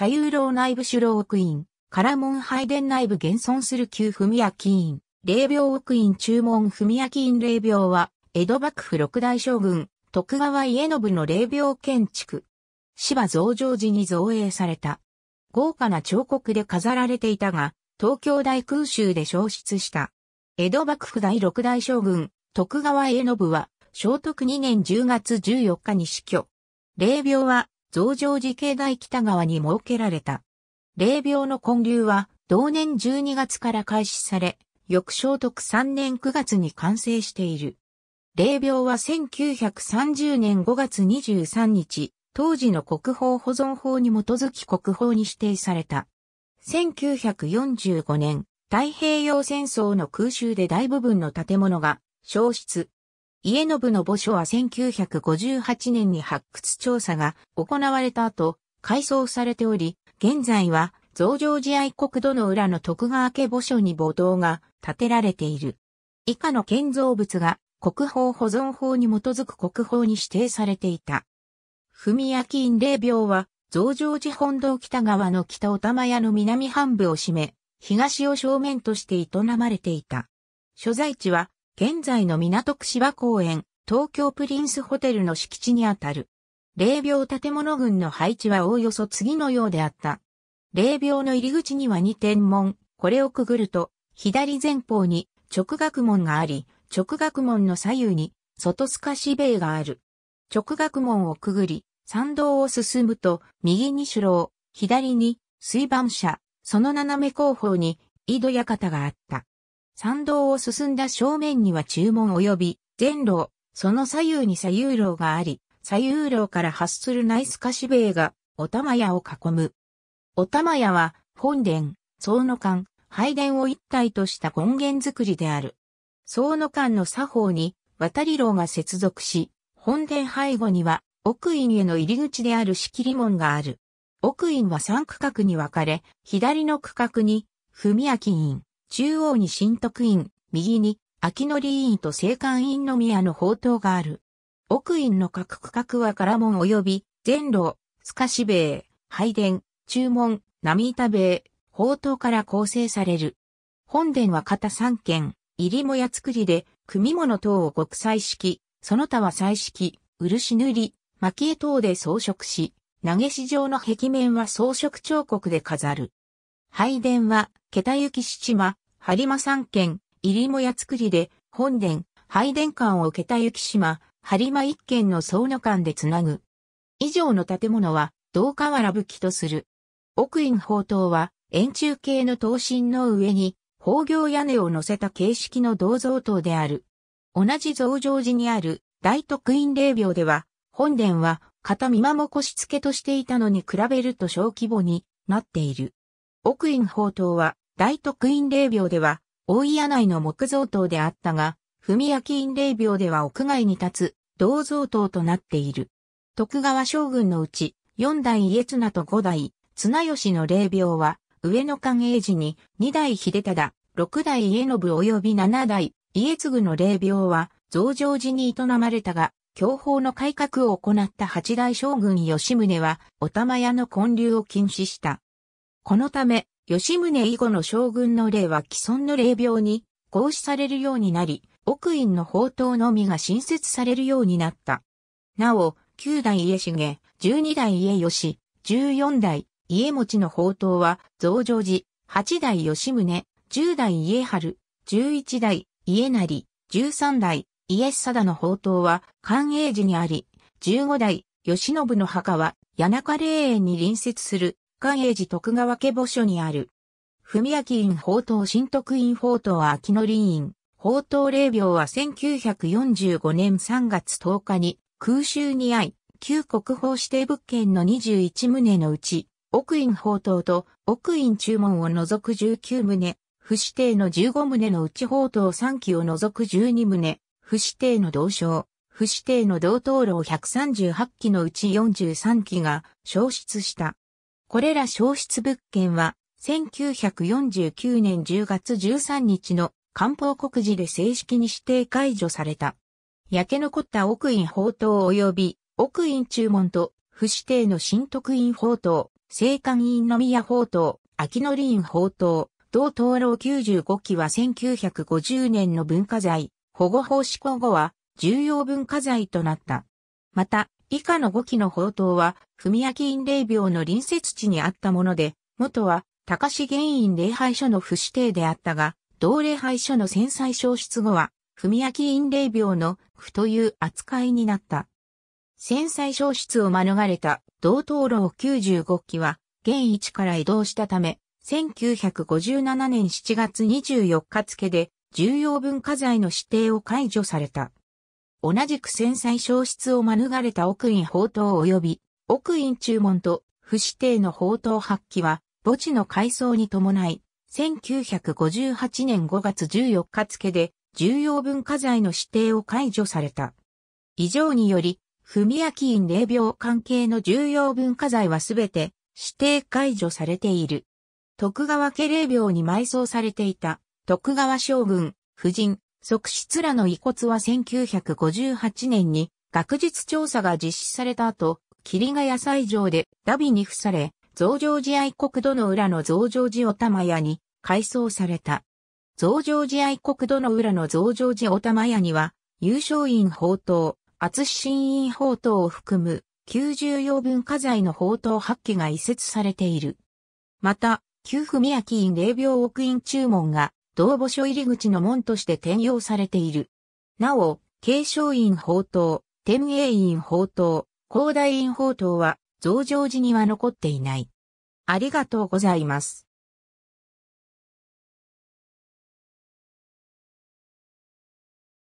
左右楼内部主老奥院、唐門拝殿内部現存する旧文明院、霊廟奥院中門文明院霊廟は、江戸幕府六大将軍、徳川家信の霊廟建築。芝増上寺に造営された。豪華な彫刻で飾られていたが、東京大空襲で消失した。江戸幕府第六大将軍、徳川家信は、聖徳2年10月14日に死去。霊廟は、増上寺境内北側に設けられた。霊廟の建立は同年12月から開始され、翌聖徳3年9月に完成している。霊廟は1930年5月23日、当時の国宝保存法に基づき国宝に指定された。1945年、太平洋戦争の空襲で大部分の建物が消失、家信の墓所は1958年に発掘調査が行われた後、改装されており、現在は増上寺愛国土の裏の徳川家墓所に墓道が建てられている。以下の建造物が国宝保存法に基づく国宝に指定されていた。文明院霊廟は、増上寺本堂北側の北お玉屋の南半部を占め、東を正面として営まれていた。所在地は現在の港区芝公園、東京プリンスホテルの敷地にあたる。霊廟建物群の配置はおおよそ次のようであった。霊廟の入り口には2天門、これをくぐると、左前方に直学門があり、直学門の左右に外透かし塀がある。直学門をくぐり、参道を進むと、右に首郎、左に水盤車、その斜め後方に井戸館があった。参道を進んだ正面には注文及び、前路、その左右に左右楼があり、左右楼から発するナイスカシベイが、お玉屋を囲む。お玉屋は、本殿、総の館、拝殿を一体とした源づ作りである。総の館の作法に、渡り楼が接続し、本殿背後には、奥院への入り口である仕切り門がある。奥院は3区画に分かれ、左の区画に、文明院、中央に新徳院、右に秋の利院と聖官院宮の宝刀がある。奥院の各区画は唐門及び、全路、塚し兵衛、拝殿、中門、並板兵衛、宝刀から構成される。本殿は片三軒、入りもや作りで、組物等を国際式、その他は彩式、漆塗り、蒔絵等で装飾し、投げ市場の壁面は装飾彫刻で飾る。拝殿は、桁行七間、播磨三県、入母屋造りで、本殿、拝殿館を桁行島、播磨一県の総野間でつなぐ。以上の建物は、道河原武器とする。奥院宝塔は、円柱形の刀身の上に、宝行屋根を乗せた形式の銅像塔である。同じ増上寺にある大徳院霊廟では、本殿は片見間も腰付けとしていたのに比べると小規模になっている。奥院宝塔は、大徳院霊廟では、大井内の木造塔であったが、文明院霊廟では屋外に立つ、銅像塔となっている。徳川将軍のうち、四代家綱と五代、綱吉の霊廟は、上野寛永寺に、二代秀忠、六代家信及び七代、家継の霊廟は、増上寺に営まれたが、享保の改革を行った八代将軍吉宗は、お玉屋の建立を禁止した。このため、吉宗以後の将軍の霊は既存の霊病に合視されるようになり、奥院の宝刀のみが新設されるようになった。なお、9代家重、12代家吉、14代家持の宝刀は増上寺、8代吉宗、10代家春、11代家成、13代家貞の宝刀は寛永寺にあり、15代吉信の墓は谷中霊園に隣接する寛英寺徳川家墓所にある。文明院宝刀新徳院宝刀は秋の林院。宝刀霊廟は1945年3月10日に空襲に遭い、旧国宝指定物件の21棟のうち、奥院宝刀と奥院注文を除く19棟、不指定の15棟のうち宝刀3期を除く12棟、不指定の同床、不指定の同等籠138期のうち43期が消失した。これら消失物件は、1949年10月13日の官報告示で正式に指定解除された。焼け残った奥院宝刀及び奥院注文と不指定の新徳院宝刀、聖官院の宮宝刀、秋野林宝刀、同灯籠95期は1950年の文化財、保護法施行後は重要文化財となった。また、以下の5基の宝刀は、文明院霊廟の隣接地にあったもので、元は、高志原院礼拝所の不指定であったが、同礼拝所の戦災消失後は、文明院霊廟の不という扱いになった。戦災消失を免れた同灯楼95基は、現位置から移動したため、1957年7月24日付で、重要文化財の指定を解除された。同じく戦災消失を免れた奥院宝刀及び、奥院注文と不指定の宝刀発揮は、墓地の改装に伴い、1958年5月14日付で、重要文化財の指定を解除された。以上により、文明院霊廟関係の重要文化財はすべて指定解除されている。徳川家霊廟に埋葬されていた徳川将軍、夫人、側室らの遺骨は1958年に学術調査が実施された後、霧ヶ谷斎場でダビに付され、増上寺愛国土の裏の増上寺お玉屋に改装された。増上寺愛国土の裏の増上寺お玉屋には、優勝院宝刀、厚新院宝刀を含む90用文化財の宝刀発揮が移設されている。また、旧府宮記院霊廟奥院注文が同墓所入り口の門として転用されている。なお、継承院法等、天栄院宝等、広大院法等は、増上寺には残っていない。ありがとうございます。